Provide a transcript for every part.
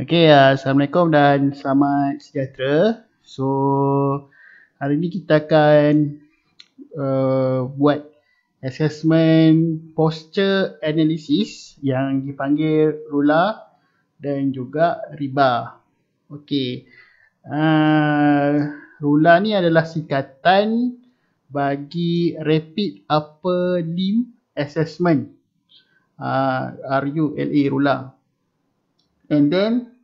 Okay, uh, Assalamualaikum dan selamat sejahtera. So, hari ni kita akan uh, buat assessment posture analysis yang dipanggil RULA dan juga RIBA. Okay, uh, RULA ni adalah sikatan bagi Rapid Upper Limb Assessment. Uh, RULA. RULA. And then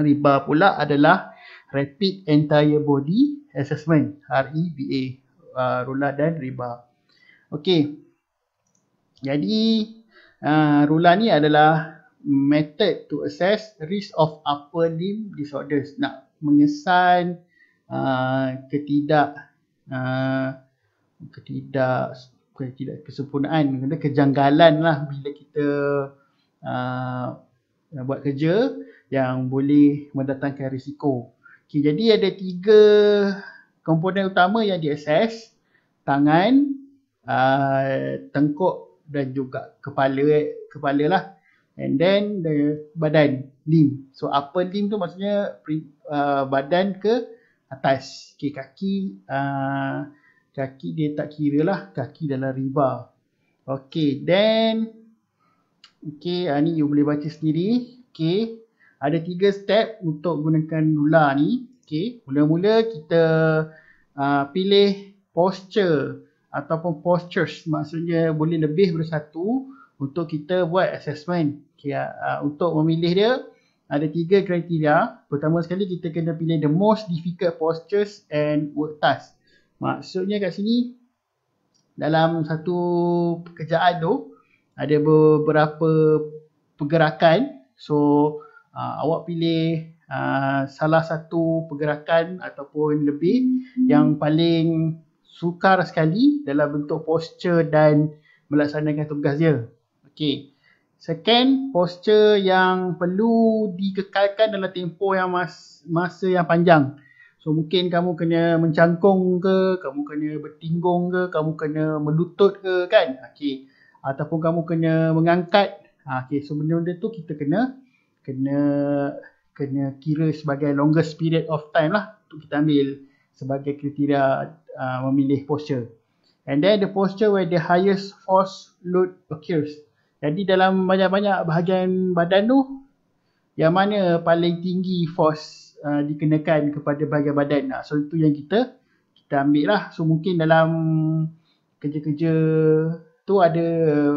RIBA pula adalah Rapid Entire Body Assessment RIBA e uh, RULA dan RIBA Okay Jadi uh, RULA ni adalah Method to assess risk of upper limb disorders Nak mengesan uh, ketidak uh, ketidak ketidak kesempurnaan kejanggalan lah bila kita uh, uh, buat kerja yang boleh mendatangkan risiko. Okay, jadi ada tiga komponen utama yang diakses tangan, uh, tengkuk dan juga kepala eh, kepala lah and then the badan limb so upper limb tu maksudnya uh, badan ke atas okay, kaki uh, kaki dia tak kira lah kaki dalam riba okay then Okay, ah, ha, ni you boleh baca sendiri. Okay, ada tiga step untuk gunakan lula ni. Okay, mula-mula kita uh, pilih posture ataupun postures. Maksudnya boleh lebih bersatu untuk kita buat assessment. Okay, uh, ah, untuk memilih dia, ada tiga kriteria. Pertama sekali kita kena pilih the most difficult postures and work task. Maksudnya kat sini, dalam satu pekerjaan tu, ada beberapa pergerakan so uh, awak pilih uh, salah satu pergerakan ataupun lebih yang paling sukar sekali dalam bentuk posture dan melaksanakan tugas dia okey second posture yang perlu dikekalkan dalam tempoh yang mas- masa yang panjang So mungkin kamu kena mencangkung ke, kamu kena bertinggung ke, kamu kena melutut ke kan. Okey ataupun kamu kena mengangkat ha, okay, so benda-benda tu kita kena kena kena kira sebagai longest period of time lah untuk kita ambil sebagai kriteria uh, memilih posture and then the posture where the highest force load occurs jadi dalam banyak-banyak bahagian badan tu yang mana paling tinggi force uh, dikenakan kepada bahagian badan lah. so itu yang kita kita ambil lah so mungkin dalam kerja-kerja tu ada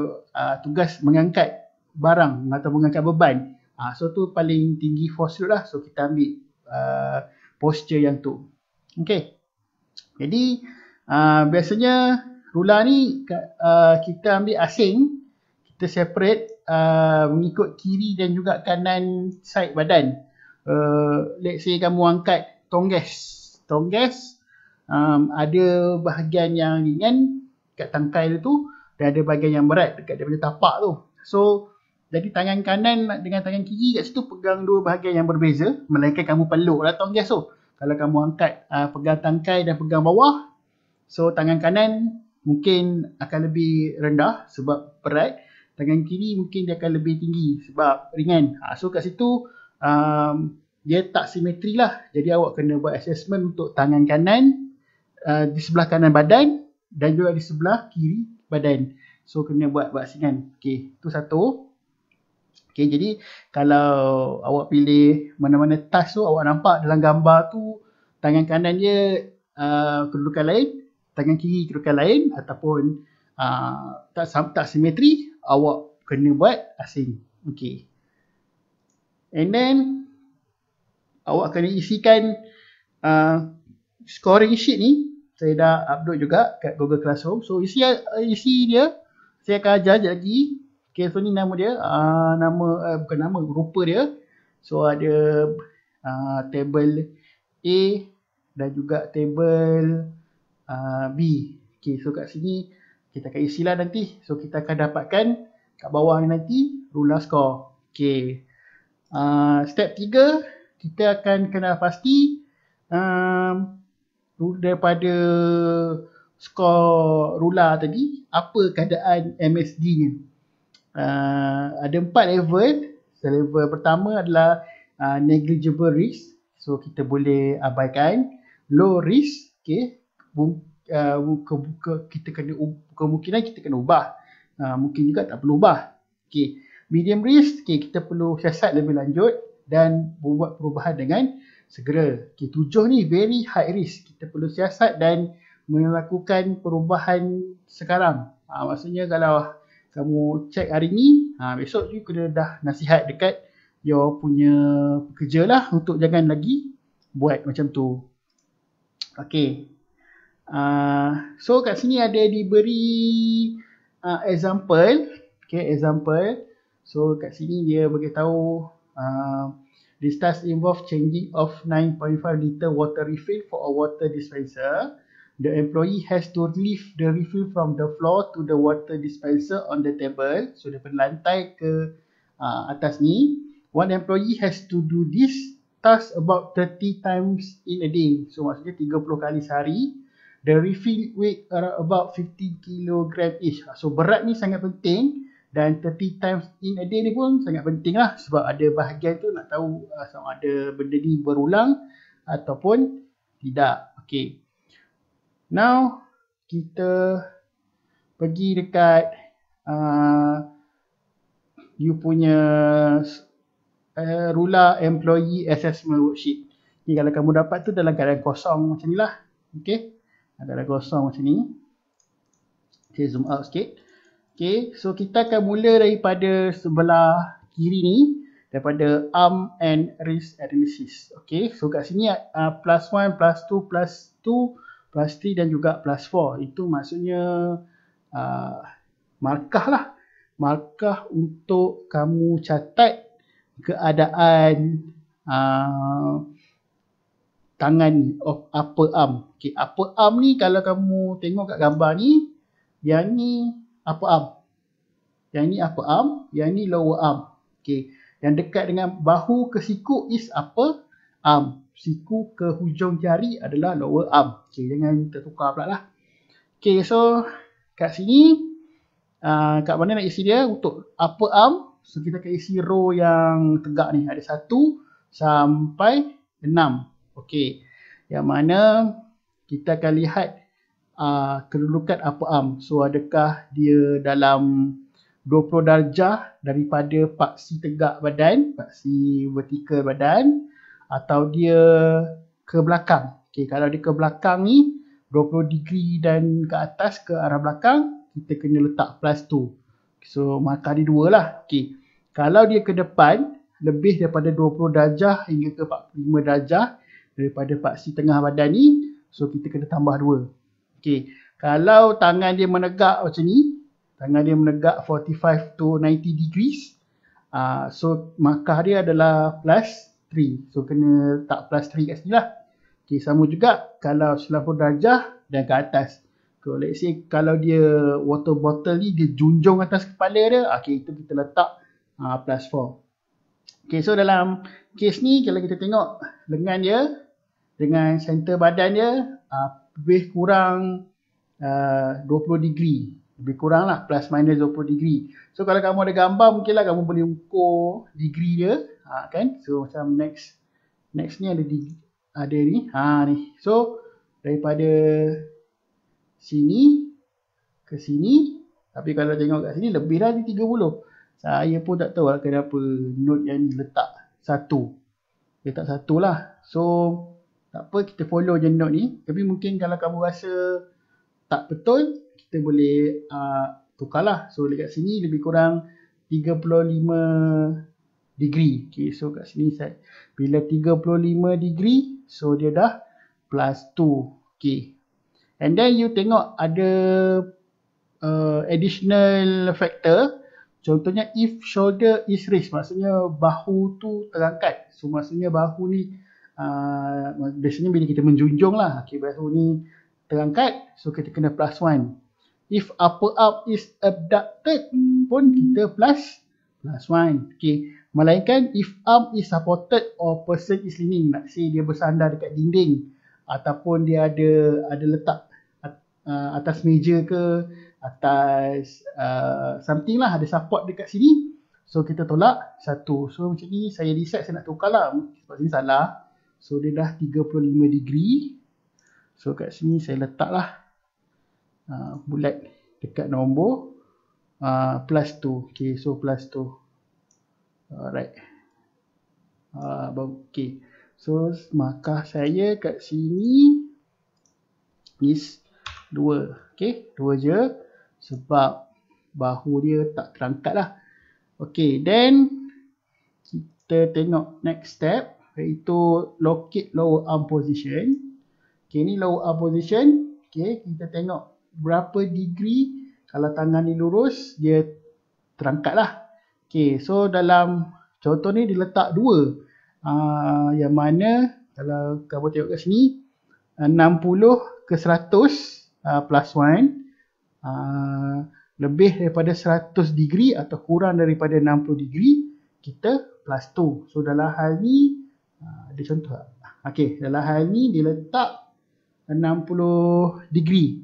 uh, tugas mengangkat barang atau mengangkat beban uh, so tu paling tinggi force tu lah so kita ambil uh, posture yang tu okey jadi uh, biasanya rula ni uh, kita ambil asing kita separate uh, mengikut kiri dan juga kanan side badan uh, let's say kamu angkat tongges tongges um, ada bahagian yang ringan kat tangkai tu dan ada bahagian yang berat dekat daripada tapak tu. So, jadi tangan kanan dengan tangan kiri kat situ pegang dua bahagian yang berbeza. Melainkan kamu peluk lah tong gas tu. Kalau kamu angkat uh, pegang tangkai dan pegang bawah. So, tangan kanan mungkin akan lebih rendah sebab berat. Tangan kiri mungkin dia akan lebih tinggi sebab ringan. Uh, so, kat situ um, dia tak simetri lah. Jadi, awak kena buat assessment untuk tangan kanan uh, di sebelah kanan badan dan juga di sebelah kiri badan. So kena buat vaksinan. Okey, tu satu. Okey, jadi kalau awak pilih mana-mana tas tu awak nampak dalam gambar tu tangan kanan dia uh, kedudukan lain, tangan kiri kedudukan lain ataupun uh, tak tak simetri, awak kena buat asing. Okey. And then awak kena isikan uh, scoring sheet ni saya dah upload juga kat Google Classroom. So isi isi uh, dia saya akan ajar je lagi. Okay, so ni nama dia. Uh, nama uh, bukan nama, rupa dia. So ada uh, table A dan juga table uh, B. Okay, so kat sini kita akan lah nanti. So kita akan dapatkan kat bawah ni nanti rule score. Okay. Uh, step tiga, kita akan kena pasti um, daripada skor rula tadi apa keadaan MSD nya uh, ah, ada empat level so, level pertama adalah uh, negligible risk so kita boleh abaikan low risk okay. buka, buka, buka, kita kena kemungkinan kita kena ubah uh, mungkin juga tak perlu ubah okay. medium risk okay, kita perlu siasat lebih lanjut dan buat perubahan dengan segera. Okey, tujuh ni very high risk. Kita perlu siasat dan melakukan perubahan sekarang. Ha, maksudnya kalau kamu check hari ni, ha, besok tu kena dah nasihat dekat your punya pekerja lah untuk jangan lagi buat macam tu. Okay. Uh, ha, so kat sini ada diberi uh, example. okay example. So kat sini dia bagi tahu uh, ha, This task involves changing of 9.5 liter water refill for a water dispenser. The employee has to lift the refill from the floor to the water dispenser on the table. So, daripada lantai ke uh, atas ni. One employee has to do this task about 30 times in a day. So, maksudnya 30 kali sehari. The refill weight about 50 kilogram each. So, berat ni sangat penting dan 30 times in a day ni pun sangat penting lah sebab ada bahagian tu nak tahu uh, sama ada benda ni berulang ataupun tidak. Okay. Now kita pergi dekat uh, you punya uh, Rula Employee Assessment Worksheet. Ni okay, kalau kamu dapat tu dalam keadaan kosong macam ni lah. Okay. Keadaan kosong macam ni. Okay zoom out sikit. Okay, so kita akan mula daripada sebelah kiri ni daripada arm and wrist analysis. Okay, so kat sini uh, plus 1, plus 2, plus 2, plus 3 dan juga plus 4. Itu maksudnya uh, markah lah. Markah untuk kamu catat keadaan uh, tangan of oh, upper arm. Okay, upper arm ni kalau kamu tengok kat gambar ni, yang ni upper arm. Yang ni upper arm, yang ni lower arm. Okey. Yang dekat dengan bahu ke siku is apa arm. Siku ke hujung jari adalah lower arm. Okey, jangan tertukar pula lah. Okey, so kat sini uh, kat mana nak isi dia untuk upper arm so kita akan isi row yang tegak ni ada 1 sampai 6 Okey, yang mana kita akan lihat uh, kedudukan apa am so adakah dia dalam 20 darjah daripada paksi tegak badan paksi vertikal badan atau dia ke belakang okey kalau dia ke belakang ni 20 degree dan ke atas ke arah belakang kita kena letak plus 2 so mata dia dua lah okey kalau dia ke depan lebih daripada 20 darjah hingga ke 45 darjah daripada paksi tengah badan ni so kita kena tambah Okey, kalau tangan dia menegak macam ni, tangan dia menegak 45 to 90 degrees, uh, so markah dia adalah plus 3. So kena tak plus 3 kat sini lah. Okey, sama juga kalau 90 darjah dan ke atas. So let's say kalau dia water bottle ni dia junjung atas kepala dia, ah, okey itu kita letak uh, plus 4. Okay so dalam case ni kalau kita tengok lengan dia dengan center badan dia uh, lebih kurang uh, 20 degree. Lebih kurang lah plus minus 20 degree. So kalau kamu ada gambar mungkinlah kamu boleh ukur degree dia. Ha, kan? So macam next next ni ada di ada ni. Ha ni. So daripada sini ke sini tapi kalau tengok kat sini lebih dah di 30. Saya pun tak tahu lah kenapa note yang letak satu. Letak satu lah. So tak apa kita follow je note ni tapi mungkin kalau kamu rasa tak betul kita boleh uh, tukarlah so dekat sini lebih kurang 35 degree okay, so kat sini saya bila 35 degree so dia dah plus 2 okay. and then you tengok ada uh, additional factor contohnya if shoulder is raised maksudnya bahu tu terangkat so maksudnya bahu ni uh, biasanya bila kita menjunjung lah okay, bahu ni terangkat so kita kena plus one if upper up is abducted pun kita plus plus one okay. melainkan if arm is supported or person is leaning nak say dia bersandar dekat dinding ataupun dia ada ada letak uh, atas meja ke atas uh, something lah ada support dekat sini so kita tolak satu so macam ni saya reset saya nak tukar lah sebab sini salah So dia dah 35 degree. So kat sini saya letaklah uh, bulat dekat nombor uh, plus 2. Okay so plus 2. Alright. Uh, okay. So markah saya kat sini is 2. Okay 2 je. Sebab bahu dia tak terangkat lah. Okay then kita tengok next step iaitu locate lower arm position. Okay, ni lower arm position. Okay, kita tengok berapa degree kalau tangan ni lurus, dia terangkat lah. Okay, so dalam contoh ni dia letak dua. Uh, yang mana kalau kamu tengok kat sini, 60 ah, ke 100 uh, ah, plus 1. Uh, lebih daripada 100 degree atau kurang daripada 60 degree kita plus 2. So dalam hal ni Ah, ada contoh tak? Okey, dalam hal ni diletak 60 degree.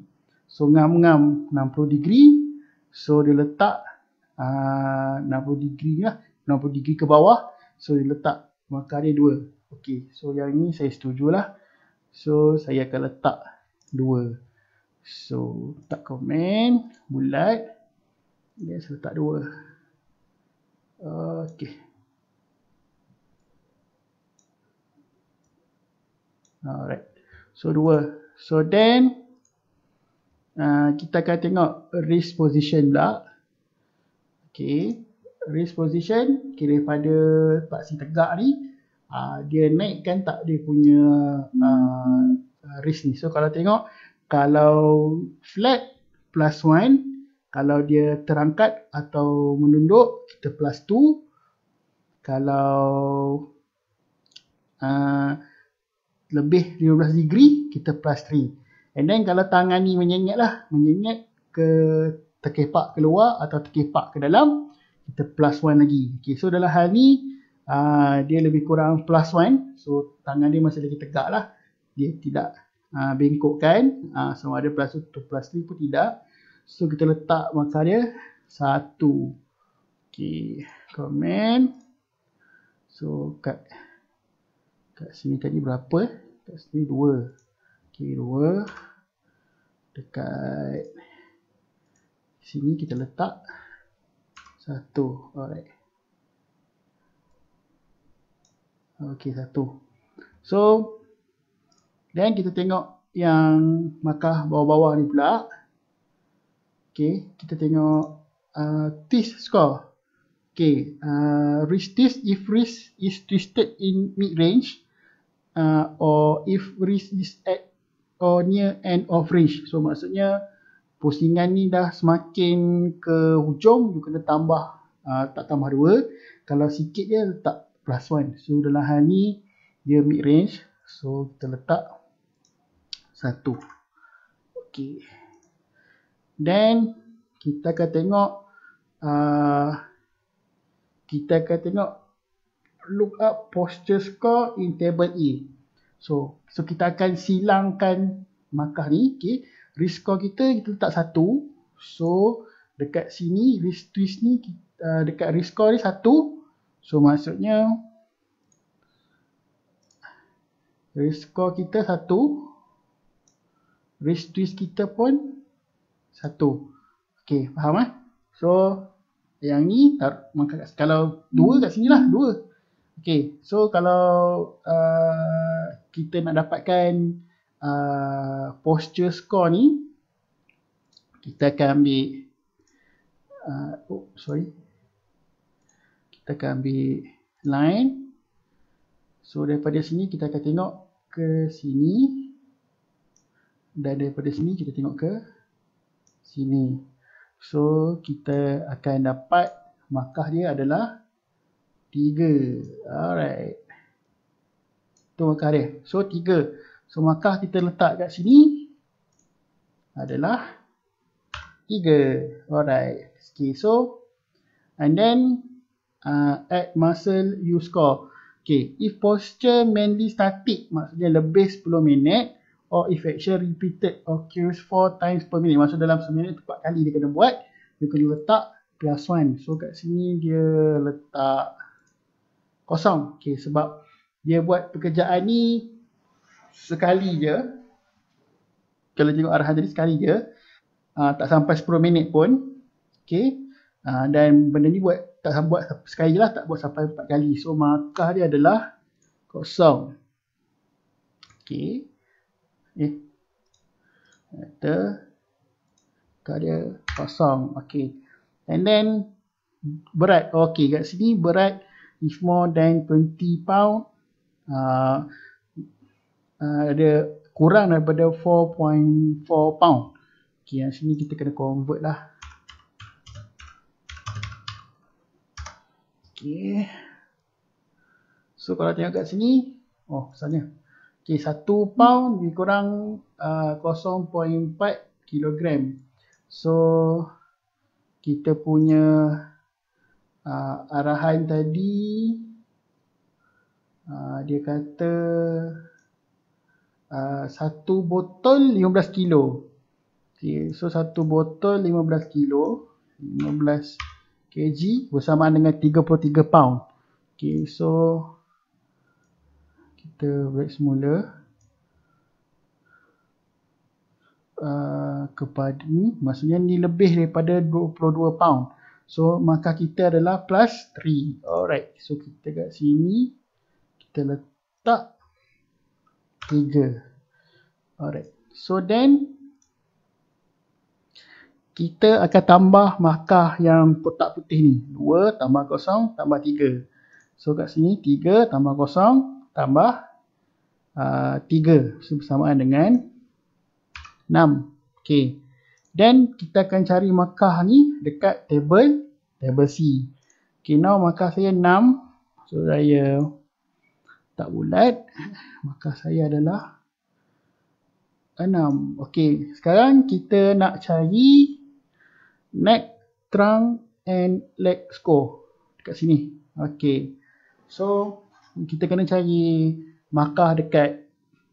So ngam-ngam 60 degree. So dia letak ah, uh, 60 degree ni lah. 60 degree ke bawah. So dia letak markah dia 2. Okey, so yang ni saya setujulah. So saya akan letak dua, So tak komen bulat. Dia yes, letak dua. Ah, okey. Alright. So dua. So then uh, kita akan tengok risk position pula. Okay. Risk position kira pada paksi tegak ni uh, dia naikkan tak dia punya uh, risk ni. So kalau tengok kalau flat plus one, kalau dia terangkat atau menunduk kita plus two. kalau uh, lebih 15 degree kita plus 3 and then kalau tangan ni menyengit lah menyengit ke terkepak keluar atau terkepak ke dalam kita plus 1 lagi okay, so dalam hal ni uh, dia lebih kurang plus 1 so tangan dia masih lagi tegak lah dia tidak uh, bengkokkan uh, sama ada plus 2 plus 3 pun tidak so kita letak maksa dia 1 ok comment so kat Kat sini tadi berapa? Kat sini 2. Okey, 2. Dekat sini kita letak 1. Alright. Okey, 1. So, dan kita tengok yang markah bawah-bawah ni pula. Okey, kita tengok uh, test score. Okay, uh, risk test if risk is twisted in mid-range, uh, or if risk is at or near end of range. So maksudnya pusingan ni dah semakin ke hujung, you kena tambah uh, tak tambah dua. Kalau sikit dia letak plus one. So dalam hal ni dia mid range. So kita letak satu. Okay. Then kita akan tengok uh, kita akan tengok look up posture score in table E. So, so kita akan silangkan markah ni. Okay. Risk score kita, kita letak satu. So, dekat sini, risk twist ni, kita, uh, dekat risk score ni satu. So, maksudnya, risk score kita satu. Risk twist kita pun satu. Okay, faham eh? So, yang ni, tar, kat, kalau dua kat sini lah, dua. Okay, so kalau uh, kita nak dapatkan uh, posture score ni, kita akan ambil, uh, oh sorry, kita akan ambil line. So daripada sini kita akan tengok ke sini dan daripada sini kita tengok ke sini. So kita akan dapat markah dia adalah Tiga, alright tu makah dia so tiga. so makah kita letak kat sini adalah tiga, alright okay so and then uh, add muscle you score okay if posture mainly static maksudnya lebih 10 minit or if action repeated or occurs 4 times per minute maksud dalam 1 minit 4 kali dia kena buat dia kena letak plus 1 so kat sini dia letak kosong. Okay, sebab dia buat pekerjaan ni sekali je. Kalau tengok arahan tadi sekali je. Uh, tak sampai 10 minit pun. Okay. Uh, dan benda ni buat tak buat sekali je lah. Tak buat sampai 4 kali. So markah dia adalah kosong. Okay. Eh. Ada. Markah dia kosong. Okay. And then berat. Okay kat sini berat 0.5 if more than 20 pound uh, uh, ada kurang daripada 4.4 pound ok yang sini kita kena convert lah ok so kalau tengok kat sini oh pasalnya ok 1 pound lebih kurang uh, 0.4 kilogram so kita punya uh, arahan tadi uh, dia kata uh, satu botol 15 kilo okay. so satu botol 15 kilo 15 kg bersamaan dengan 33 pound ok so kita break semula Uh, kepada ni maksudnya ni lebih daripada 22 pound So maka kita adalah plus 3. Alright. So kita kat sini kita letak 3. Alright. So then kita akan tambah maka yang kotak putih ni. 2 tambah 0 tambah 3. So kat sini 3 tambah 0 tambah uh, 3. So bersamaan dengan 6. Okay. Then kita akan cari markah ni dekat table table C. Okay now markah saya 6. So saya tak bulat. Markah saya adalah 6. Okay sekarang kita nak cari neck, trunk and leg score. Dekat sini. Okay. So kita kena cari markah dekat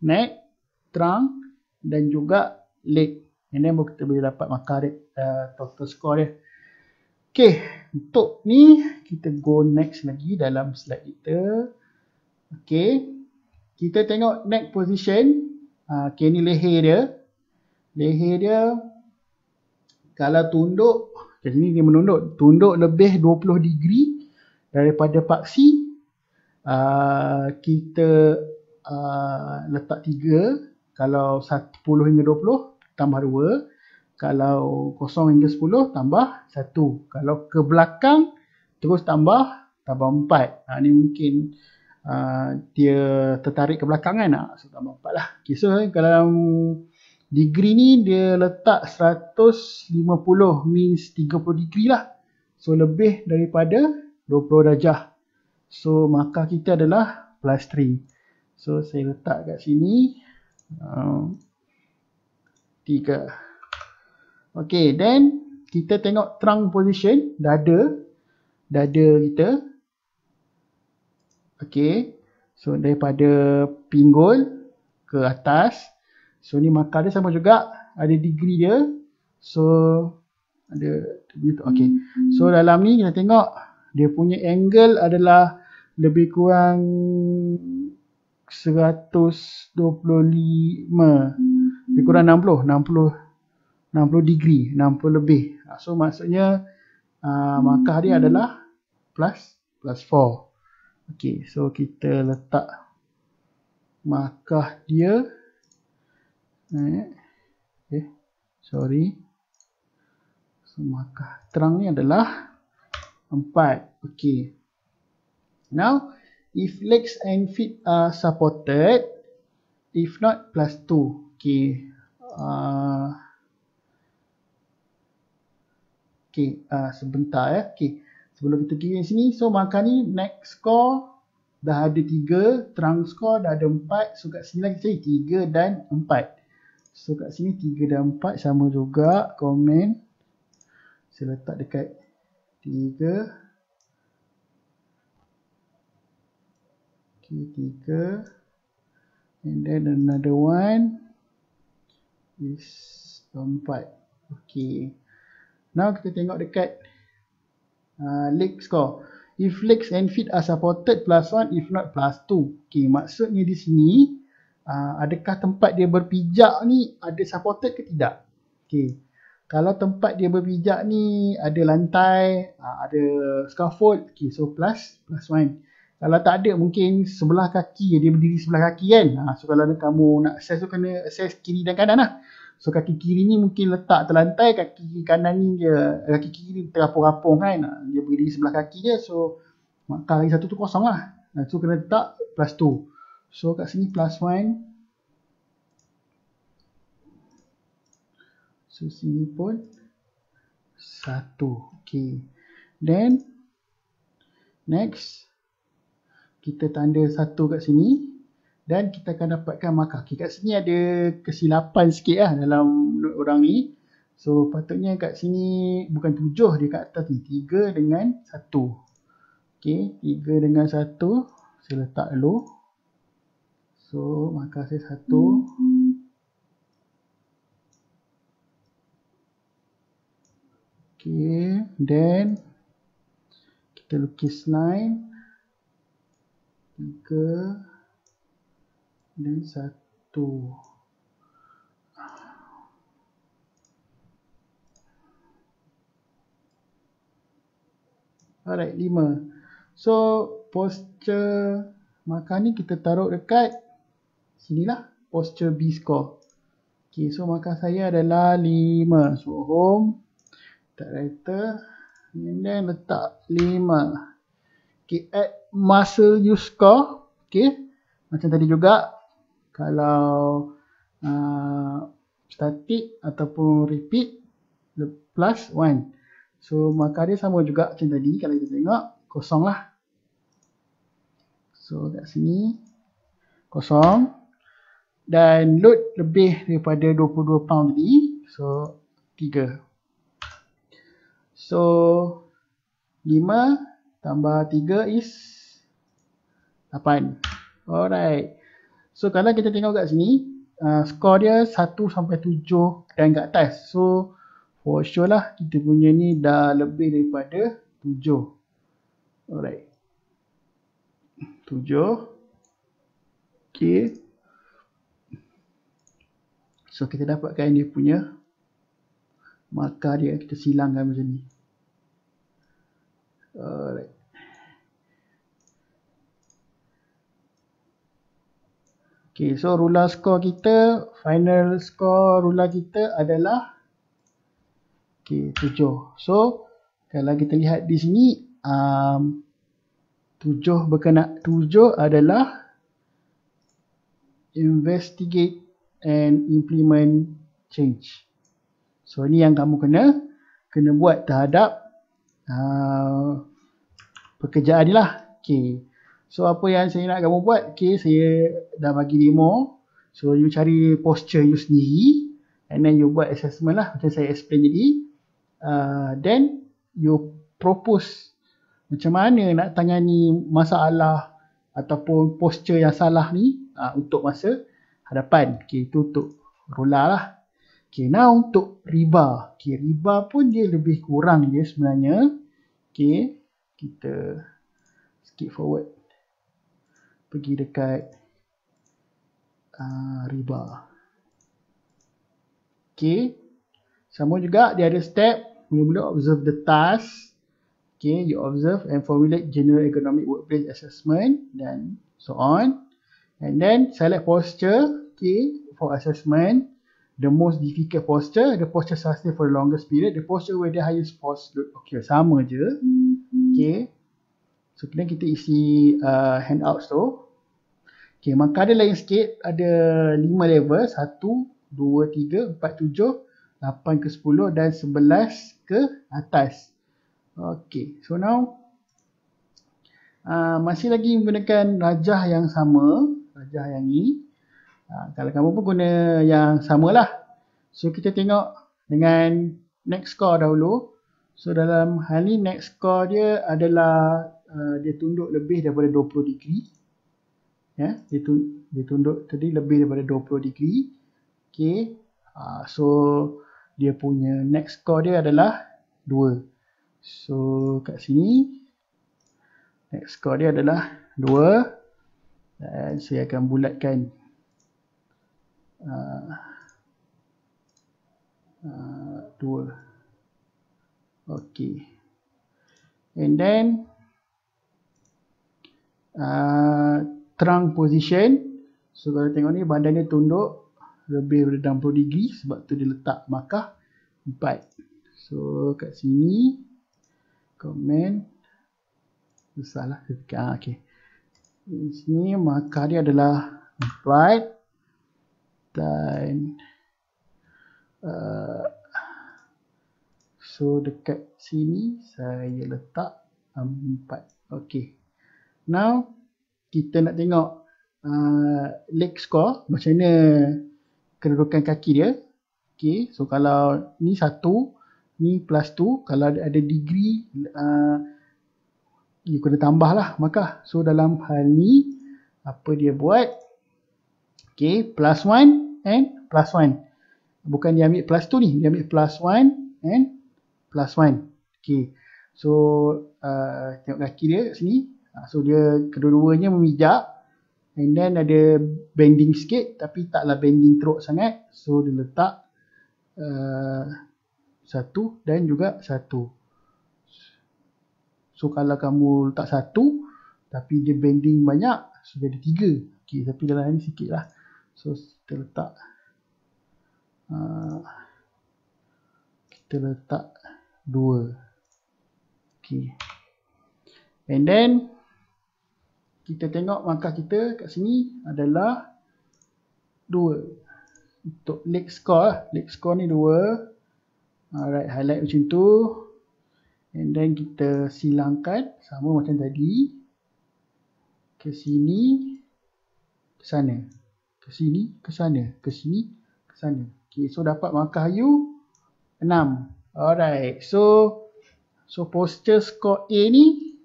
neck, trunk dan juga leg. And then kita boleh dapat makarib uh, total score dia. Okay. Untuk ni kita go next lagi dalam slide kita. Okay. Kita tengok neck position. Uh, okay ni leher dia. Leher dia. Kalau tunduk. jadi sini dia menunduk. Tunduk lebih 20 degree. Daripada paksi. Uh, kita uh, letak 3. Kalau 10 hingga 20 tambah 2. Kalau 0 hingga 10 tambah 1. Kalau ke belakang terus tambah tambah 4. Ha, ni mungkin uh, dia tertarik ke belakang kan. Ha, so tambah 4 lah. Okay, so kalau dalam degree ni dia letak 150 means 30 degree lah. So lebih daripada 20 darjah. So markah kita adalah plus 3. So saya letak kat sini. Um, tiga. Okay, then kita tengok trunk position, dada, dada kita. Okay, so daripada pinggul ke atas. So ni makar dia sama juga, ada degree dia. So, ada, okay. So dalam ni kita tengok, dia punya angle adalah lebih kurang 125 kurang 60 60 60 degree 60 lebih ah, so maksudnya uh, markah dia adalah plus plus 4 okey so kita letak markah dia eh okay. Eh, sorry so markah terang ni adalah 4 okey now if legs and feet are supported if not plus 2 okey Uh, okay, uh, sebentar ya. Okay. Sebelum kita pergi sini, so markah ni next score dah ada 3, trunk score dah ada 4. So kat sini lagi saya 3 dan 4. So kat sini 3 dan 4 sama juga. Comment. Saya letak dekat 3. Okay, tiga. And then another one is 4 ok now kita tengok dekat uh, leg score if legs and feet are supported plus 1 if not plus 2 ok maksudnya di sini uh, adakah tempat dia berpijak ni ada supported ke tidak ok kalau tempat dia berpijak ni ada lantai uh, ada scaffold Okay, so plus plus one kalau tak ada mungkin sebelah kaki dia berdiri sebelah kaki kan ha, so kalau kamu nak access tu kena access kiri dan kanan lah so kaki kiri ni mungkin letak terlantai kaki kanan ni dia kaki kiri terapung-apung kan ah, dia berdiri sebelah kaki je so maka lagi satu tu kosong lah ha, so kena letak plus 2 so kat sini plus one. so sini pun satu. okay then next kita tanda satu kat sini dan kita akan dapatkan markah. Okay, kat sini ada kesilapan sikit lah dalam orang ni. So patutnya kat sini bukan tujuh dia kat atas ni. Tiga dengan satu. Okay. Tiga dengan satu. Saya letak dulu. So markah saya satu. Okay. Then kita lukis line tiga dan satu. Alright, lima. So, posture markah ni kita taruh dekat lah Posture B score. Okay, so markah saya adalah lima. So, home. Tak writer. And then letak lima. Okay, add masa you score okay macam tadi juga kalau uh, static ataupun repeat plus 1 so maka dia sama juga macam tadi kalau kita tengok kosong lah so kat sini kosong dan load lebih daripada 22 pound tadi so 3 so 5 tambah 3 is 8. Alright. So kalau kita tengok kat sini, uh, skor dia 1 sampai 7 dan kat atas. So for sure lah kita punya ni dah lebih daripada 7. Alright. 7. Okay. So kita dapatkan dia punya markah dia. Kita silangkan macam ni. Alright. Okay, so rula skor kita, final skor rula kita adalah okey 7. So kalau kita lihat di sini um 7 berkenaan 7 adalah investigate and implement change. So ini yang kamu kena kena buat terhadap uh, pekerjaan ni lah. Okay. So apa yang saya nak kamu buat, okay, saya dah bagi demo. So you cari posture you sendiri and then you buat assessment lah macam saya explain tadi. Uh, then you propose macam mana nak tangani masalah ataupun posture yang salah ni uh, untuk masa hadapan. Okay, itu untuk rola lah. Okay, now untuk riba. Okay, riba pun dia lebih kurang je sebenarnya. Okay, kita skip forward pergi dekat uh, riba. Okay. Sama juga dia ada step. Mula-mula observe the task. Okay. You observe and formulate general economic workplace assessment. Dan so on. And then select posture. Okay. For assessment. The most difficult posture. The posture sustain for the longest period. The posture where the highest force load. Okay. Sama je. Mm-hmm. Okay. So kemudian kita isi uh, handouts tu. Okay, maka ada lain sikit. Ada 5 level. 1, 2, 3, 4, 7, 8 ke 10 dan 11 ke atas. Okay, so now. Uh, masih lagi menggunakan rajah yang sama. Rajah yang ni. Uh, kalau kamu pun guna yang sama lah. So kita tengok dengan next score dahulu. So dalam hal ni next score dia adalah uh, dia tunduk lebih daripada 20 degree yeah, dia tunduk tadi lebih daripada 20 degree okay. uh, so dia punya next score dia adalah 2 so kat sini next score dia adalah 2 dan saya akan bulatkan uh, uh, 2 ok and then uh, trunk position. So kalau tengok ni badan dia tunduk lebih daripada 60 degree sebab tu dia letak markah 4. So kat sini comment susahlah ketika ah, ha, okey. Di sini markah dia adalah 4 dan uh, so dekat sini saya letak 4. Okey. Now kita nak tengok uh, leg score macam mana kedudukan kaki dia okey so kalau ni satu ni plus 2 kalau ada degree uh, you kena tambah lah maka so dalam hal ni apa dia buat okey plus one and plus one. bukan dia ambil plus 2 ni dia ambil plus one and plus one. okey so uh, tengok kaki dia sini Ah, so dia kedua-duanya memijak and then ada bending sikit tapi taklah bending teruk sangat. So dia letak uh, satu dan juga satu. So kalau kamu letak satu tapi dia bending banyak so jadi tiga. Okay tapi dalam ni sikit lah. So kita letak uh, kita letak dua. Okay. And then kita tengok markah kita kat sini adalah 2 untuk next score Next lah. score ni 2 alright ah, highlight macam tu and then kita silangkan sama macam tadi ke sini ke sana ke sini ke sana ke sini ke sana okey so dapat markah you 6 alright so so poster score A ni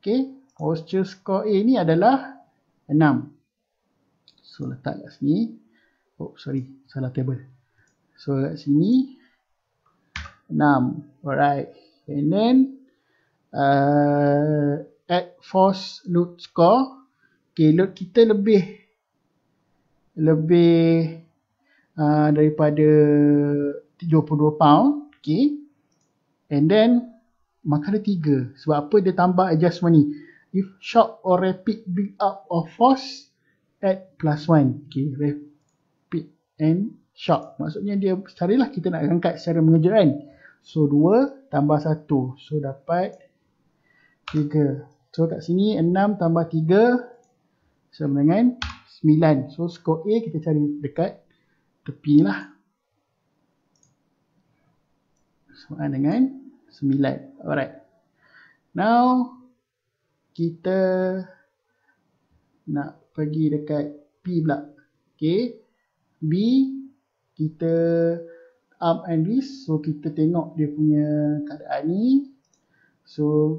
okey posture score A ni adalah 6 so letak kat sini oh sorry salah table so kat sini 6 alright and then uh, add force load score ok load kita lebih lebih uh, daripada 72 pound okay and then makanan tiga, sebab apa dia tambah adjustment ni if shock or rapid build up of force at plus one, okay rapid and shock. maksudnya dia carilah kita nak angkat secara mengejut kan so dua tambah satu, so dapat tiga. so kat sini enam tambah tiga, sama dengan sembilan. so skor A kita cari dekat tepi lah sama dengan sembilan. alright now kita nak pergi dekat P pula. Okay. B, kita up and this, So, kita tengok dia punya keadaan ni. So,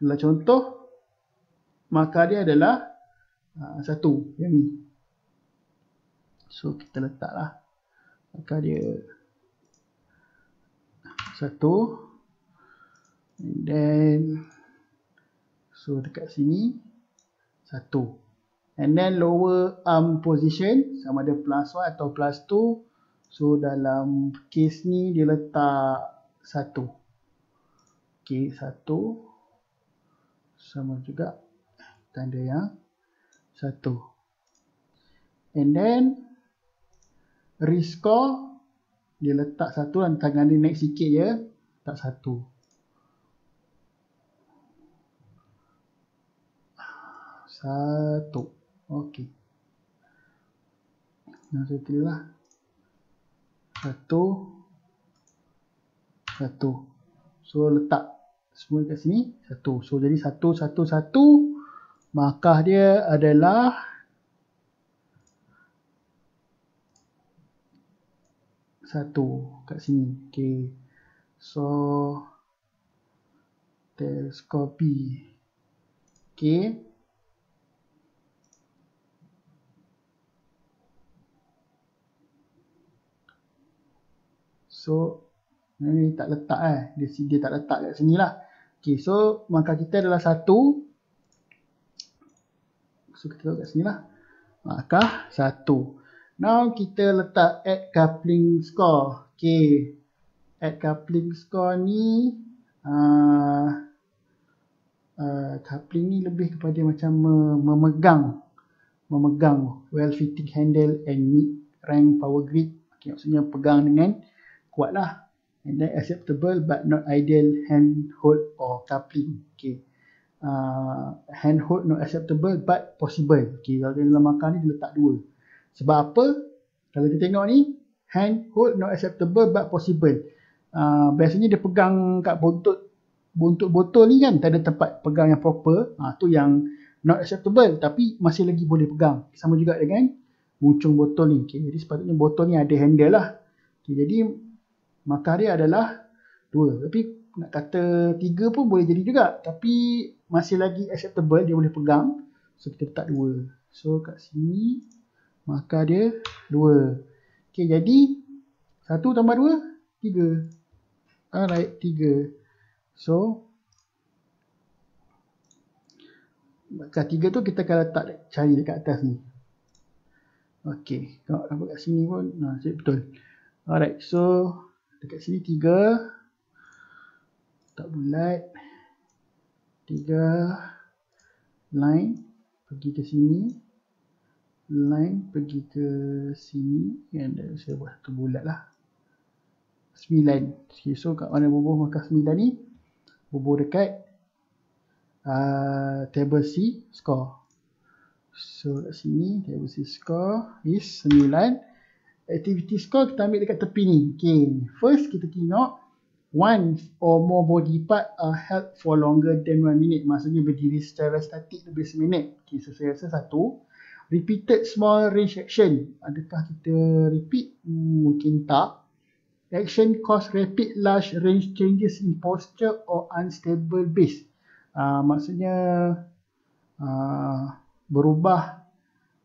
kalau contoh, maka dia adalah uh, satu yang ni. So, kita letaklah maka dia satu. And then so dekat sini satu and then lower arm position sama ada plus 1 atau plus 2 so dalam case ni dia letak satu ok satu sama juga tanda yang satu and then wrist score dia letak satu dan tangan dia naik sikit ya, tak satu satu okey dan setelah satu satu so letak semua kat sini satu so jadi satu satu satu Maka dia adalah satu kat sini okey so teleskopi okey So ni tak letak eh. Dia, dia tak letak kat sini lah. Okay so maka kita adalah satu. So kita tengok kat sini lah. Markah satu. Now kita letak add coupling score. Okay. Add coupling score ni. Uh, uh, coupling ni lebih kepada macam me memegang. Memegang well fitting handle and mid rank power grid. Okay, maksudnya pegang dengan kuat lah and then acceptable but not ideal hand hold or coupling okay uh, ah, hand hold not acceptable but possible okay kalau dalam makan ni dia letak dua sebab apa kalau kita tengok ni hand hold not acceptable but possible uh, biasanya dia pegang kat buntut buntut botol ni kan tak ada tempat pegang yang proper ha, tu yang not acceptable tapi masih lagi boleh pegang sama juga dengan muncung botol ni okay. jadi sepatutnya botol ni ada handle lah okay, jadi makari adalah dua. Tapi nak kata tiga pun boleh jadi juga. Tapi masih lagi acceptable dia boleh pegang. So kita letak dua. So kat sini maka dia dua. Okay jadi satu tambah dua tiga. Alright ah, tiga. So makar tiga tu kita akan letak cari dekat atas ni. Okay. Kalau kat sini pun. Nah, betul. Alright. So dekat sini tiga tak bulat tiga line pergi ke sini line pergi ke sini yang dah saya buat satu bulat lah sembilan okay, so kat mana bubuh markah 9 ni bubuh dekat uh, table C score so kat sini table C score is sembilan activity score kita ambil dekat tepi ni. Okay, first kita tengok once or more body part are held for longer than one minute. Maksudnya berdiri secara statik lebih seminit. minit. Okay, so saya rasa satu. Repeated small range action. Adakah kita repeat? Hmm, mungkin tak. Action cause rapid large range changes in posture or unstable base. Uh, maksudnya uh, berubah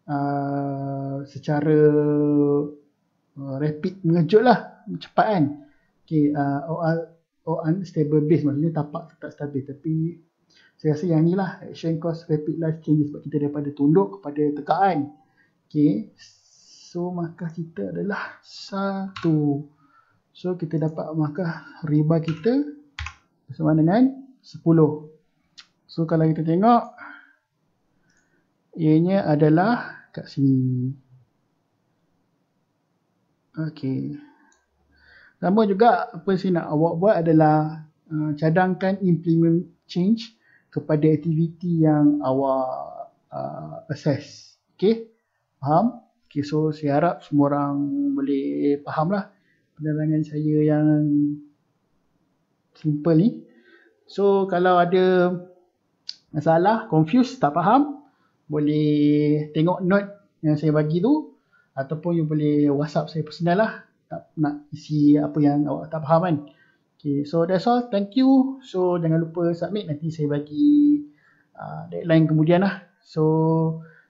uh, secara Uh, rapid mengejut lah cepat kan okay, uh, OR, OR unstable base maksudnya tapak tetap stabil tapi saya rasa yang ni lah action cost rapid life change sebab kita daripada tunduk kepada tekaan okay. so markah kita adalah satu so kita dapat markah riba kita bersama dengan sepuluh. so kalau kita tengok ianya adalah kat sini Okey. Sama juga apa saya nak awak buat adalah uh, cadangkan implement change kepada aktiviti yang awak uh, assess. Okey. Faham? Okey, so saya harap semua orang boleh lah penerangan saya yang simple ni. So kalau ada masalah, confused, tak faham, boleh tengok note yang saya bagi tu ataupun you boleh whatsapp saya personal lah tak nak isi apa yang awak tak faham kan Okay, so that's all. Thank you. So, jangan lupa submit. Nanti saya bagi uh, deadline kemudian lah. So,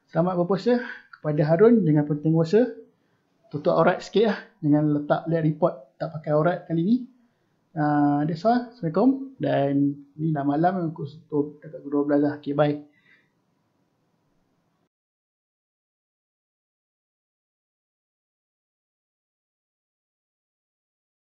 selamat berpuasa kepada Harun. Jangan penting puasa. Tutup aurat sikit lah. Jangan letak lihat report tak pakai aurat kali ni. Uh, that's all. Assalamualaikum. Dan ni dah malam. Aku tutup dekat 12 lah. Okay, bye.